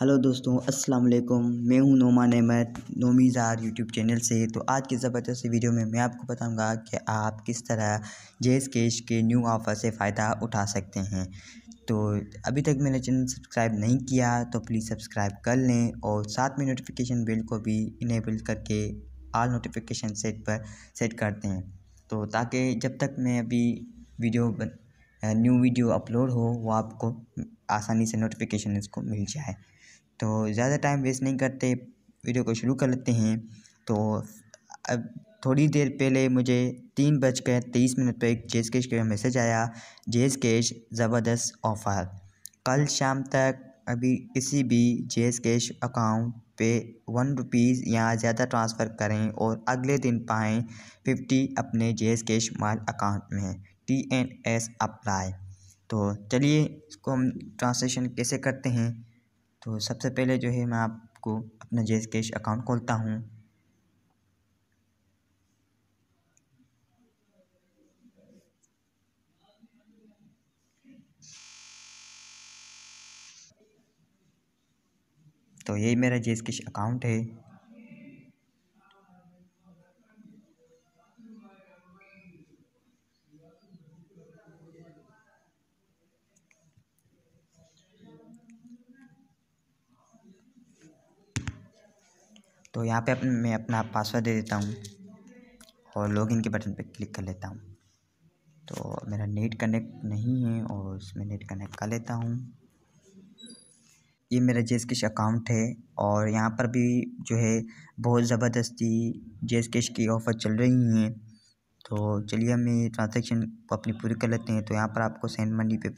hello दोस्तों अस्सलाम वालेकुम मैं हूं नोमा अहमद नोमीज़ार यूट्यूब चैनल से तो आज की ज़बरदस्त वीडियो में मैं आपको बताऊंगा कि आप किस तरह जेस कैश के न्यू ऑफ़र से फ़ायदा उठा सकते हैं तो अभी तक मैंने चैनल सब्सक्राइब नहीं किया तो प्लीज़ सब्सक्राइब कर लें और साथ में नोटिफिकेशन बिल को भी इनेबल करके आल नोटिफिकेशन सेट पर सेट कर दें तो ताकि जब तक मैं अभी वीडियो न्यू वीडियो अपलोड हो वो आपको आसानी से नोटिफिकेशन इसको मिल जाए तो ज़्यादा टाइम वेस्ट नहीं करते वीडियो को शुरू कर लेते हैं तो अब थोड़ी देर पहले मुझे तीन बज कर तेईस मिनट पर एक जेस कैश का मैसेज आया जेस कैश ज़बरदस्त ऑफ़र कल शाम तक अभी किसी भी एस कैश अकाउंट पे वन रुपीज़ या ज़्यादा ट्रांसफ़र करें और अगले दिन पाएँ फिफ्टी अपने एस कैश माल अकाउंट में टी एन एस अप्लाई तो चलिए इसको हम ट्रांसलेशन कैसे करते हैं तो सबसे पहले जो है मैं आपको अपना जेस कैश अकाउंट खोलता हूँ तो यही मेरा जेस कैश अकाउंट है तो यहाँ पे मैं अपना पासवर्ड दे देता हूँ और लॉगिन के बटन पे क्लिक कर लेता हूँ तो मेरा नेट कनेक्ट नहीं है और इसमें नेट कनेक्ट कर लेता हूँ ये मेरा जेस किश अकाउंट है और यहाँ पर भी जो है बहुत ज़बरदस्ती जेस किश की ऑफ़र चल रही हैं तो चलिए हम ये ट्रांजेक्शन अपनी पूरी कर लेते हैं तो यहाँ पर आपको सेंड मनी पे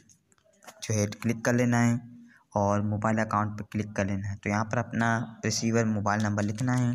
जो है क्लिक कर लेना है और मोबाइल अकाउंट पर क्लिक कर लेना है तो यहाँ पर अपना रिसीवर मोबाइल नंबर लिखना है